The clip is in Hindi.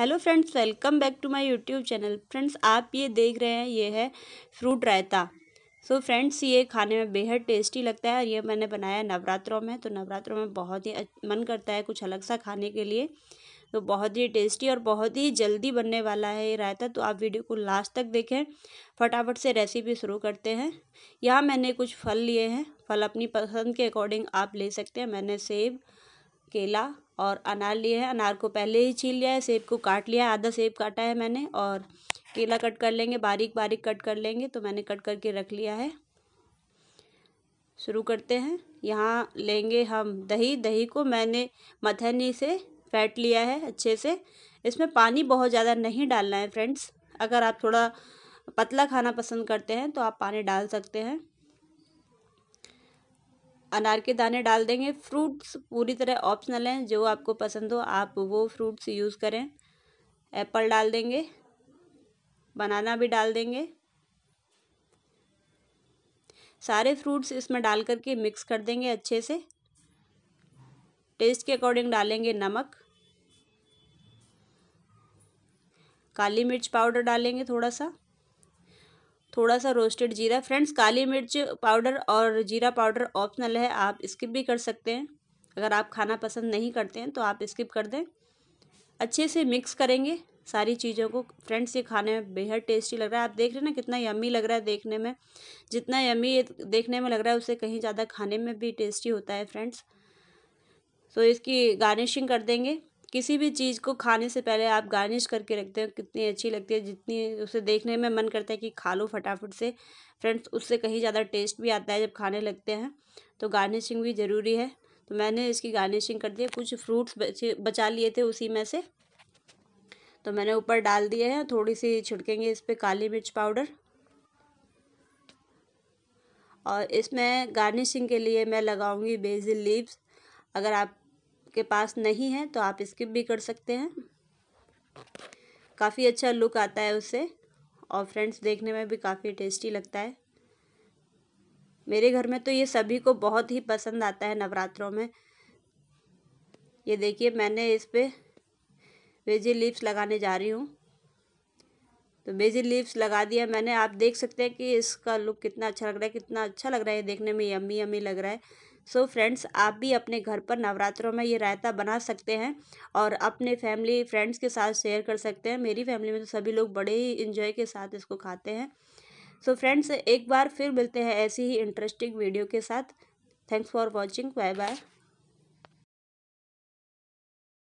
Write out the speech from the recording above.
hello friends welcome back to my YouTube channel friends आप ये देख रहे हैं ये है fruit raita so so friends ये खाने में बेहद टेस्टी लगता है और ये मैंने बनाया नवरात्रों में तो नवरात्रों में बहुत ही मन करता है कुछ अलग सा खाने के लिए तो बहुत ही टेस्टी और बहुत ही जल्दी बनने वाला है ये रायता तो आप वीडियो को लास्ट तक देखें फटाफट से रेसिपी शुरू करते हैं यहाँ मैंने कुछ फल लिए हैं फल अपनी पसंद के अकॉर्डिंग आप ले सकते हैं मैंने सेब केला और अनार लिए हैं अनार को पहले ही छील लिया है सेब को काट लिया है आधा सेब काटा है मैंने और केला कट कर लेंगे बारीक बारीक कट कर लेंगे तो मैंने कट करके रख लिया है शुरू करते हैं यहाँ लेंगे हम दही दही को मैंने मथनी से फैट लिया है अच्छे से इसमें पानी बहुत ज़्यादा नहीं डालना है फ्रेंड्स अगर आप थोड़ा पतला खाना पसंद करते हैं तो आप पानी डाल सकते हैं अनार के दाने डाल देंगे फ्रूट्स पूरी तरह ऑप्शनल हैं जो आपको पसंद हो आप वो फ्रूट्स यूज़ करें एप्पल डाल देंगे बनाना भी डाल देंगे सारे फ्रूट्स इसमें डाल करके मिक्स कर देंगे अच्छे से टेस्ट के अकॉर्डिंग डालेंगे नमक काली मिर्च पाउडर डालेंगे थोड़ा सा थोड़ा सा रोस्टेड जीरा फ्रेंड्स काली मिर्च पाउडर और जीरा पाउडर ऑप्शनल है आप स्किप भी कर सकते हैं अगर आप खाना पसंद नहीं करते हैं तो आप स्किप कर दें अच्छे से मिक्स करेंगे सारी चीज़ों को फ्रेंड्स ये खाने में बेहद टेस्टी लग रहा है आप देख रहे हैं ना कितना यम्मी लग रहा है देखने में जितना यम्मी देखने में लग रहा है उससे कहीं ज़्यादा खाने में भी टेस्टी होता है फ्रेंड्स तो इसकी गार्निशिंग कर देंगे किसी भी चीज़ को खाने से पहले आप गार्निश करके रखते हैं कितनी अच्छी लगती है जितनी उसे देखने में मन करता है कि खा लो फटाफट से फ्रेंड्स उससे कहीं ज़्यादा टेस्ट भी आता है जब खाने लगते हैं तो गार्निशिंग भी ज़रूरी है तो मैंने इसकी गार्निशिंग कर दी कुछ फ्रूट्स बचा लिए थे उसी में से तो मैंने ऊपर डाल दिए हैं थोड़ी सी छिड़केंगे इस पर काली मिर्च पाउडर और इसमें गार्निशिंग के लिए मैं लगाऊंगी बेजिल लीव्स अगर आप आपके पास नहीं है तो आप स्किप भी कर सकते हैं काफ़ी अच्छा लुक आता है उससे और फ्रेंड्स देखने में भी काफ़ी टेस्टी लगता है मेरे घर में तो ये सभी को बहुत ही पसंद आता है नवरात्रों में ये देखिए मैंने इस पर वेजी लीव्स लगाने जा रही हूँ तो बेजी लीव्स लगा दिया मैंने आप देख सकते हैं कि इसका लुक कितना अच्छा लग रहा है कितना अच्छा लग रहा है देखने में यम्मी यम्मी लग रहा है सो फ्रेंड्स आप भी अपने घर पर नवरात्रों में ये रायता बना सकते हैं और अपने फैमिली फ्रेंड्स के साथ शेयर कर सकते हैं मेरी फैमिली में तो सभी लोग बड़े ही इन्जॉय के साथ इसको खाते हैं सो so फ्रेंड्स एक बार फिर मिलते हैं ऐसी ही इंटरेस्टिंग वीडियो के साथ thanks for watching bye bye